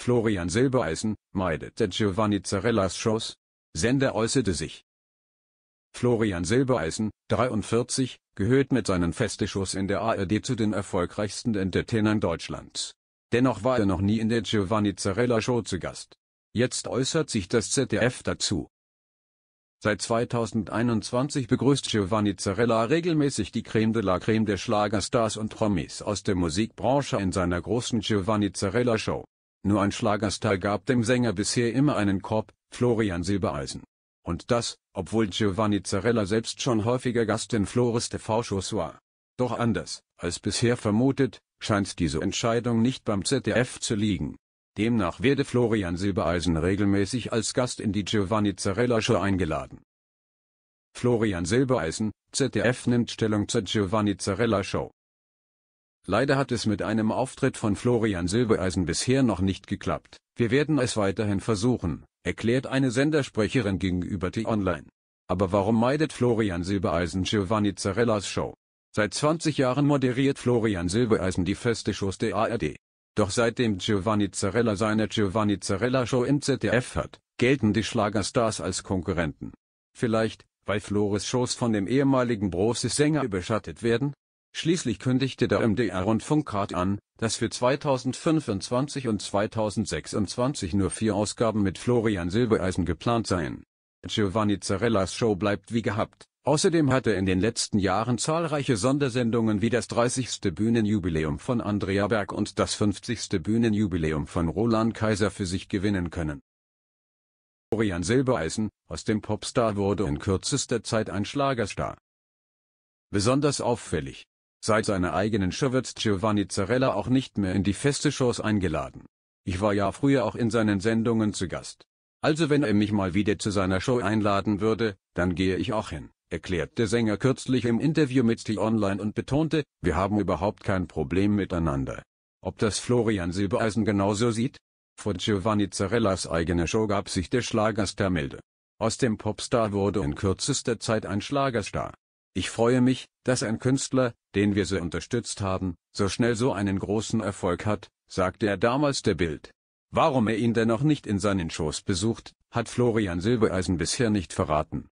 Florian Silbereisen, meidete Giovanni Zarellas Shows. Sender äußerte sich. Florian Silbereisen, 43, gehört mit seinen Festeshows in der ARD zu den erfolgreichsten Entertainern Deutschlands. Dennoch war er noch nie in der Giovanni Zarella Show zu Gast. Jetzt äußert sich das ZDF dazu. Seit 2021 begrüßt Giovanni Zarella regelmäßig die Creme de la Creme der Schlagerstars und Promis aus der Musikbranche in seiner großen Giovanni Zarella Show. Nur ein Schlagerstar gab dem Sänger bisher immer einen Korb, Florian Silbereisen. Und das, obwohl Giovanni Zarella selbst schon häufiger Gast in Flores TV-Shows war. Doch anders, als bisher vermutet, scheint diese Entscheidung nicht beim ZDF zu liegen. Demnach werde Florian Silbereisen regelmäßig als Gast in die Giovanni Zarella Show eingeladen. Florian Silbereisen, ZDF nimmt Stellung zur Giovanni Zarella Show. Leider hat es mit einem Auftritt von Florian Silbereisen bisher noch nicht geklappt. Wir werden es weiterhin versuchen, erklärt eine Sendersprecherin gegenüber T-Online. Aber warum meidet Florian Silbereisen Giovanni Zarellas Show? Seit 20 Jahren moderiert Florian Silbereisen die feste Shows der ARD. Doch seitdem Giovanni Zarella seine Giovanni Zarella Show im ZDF hat, gelten die Schlagerstars als Konkurrenten. Vielleicht, weil Flores Shows von dem ehemaligen brosis sänger überschattet werden? Schließlich kündigte der MDR-Rundfunkrat an, dass für 2025 und 2026 nur vier Ausgaben mit Florian Silbereisen geplant seien. Giovanni Zarellas Show bleibt wie gehabt. Außerdem hat er in den letzten Jahren zahlreiche Sondersendungen wie das 30. Bühnenjubiläum von Andrea Berg und das 50. Bühnenjubiläum von Roland Kaiser für sich gewinnen können. Florian Silbereisen, aus dem Popstar wurde in kürzester Zeit ein Schlagerstar. Besonders auffällig, Seit seiner eigenen Show wird Giovanni Zarella auch nicht mehr in die feste Shows eingeladen. Ich war ja früher auch in seinen Sendungen zu Gast. Also wenn er mich mal wieder zu seiner Show einladen würde, dann gehe ich auch hin, erklärt der Sänger kürzlich im Interview mit The online und betonte, wir haben überhaupt kein Problem miteinander. Ob das Florian Silbereisen genauso sieht? Vor Giovanni Zarellas eigener Show gab sich der Schlagerstar milde. Aus dem Popstar wurde in kürzester Zeit ein Schlagerstar. Ich freue mich, dass ein Künstler, den wir so unterstützt haben, so schnell so einen großen Erfolg hat, sagte er damals der Bild. Warum er ihn dennoch nicht in seinen Schoß besucht, hat Florian Silbereisen bisher nicht verraten.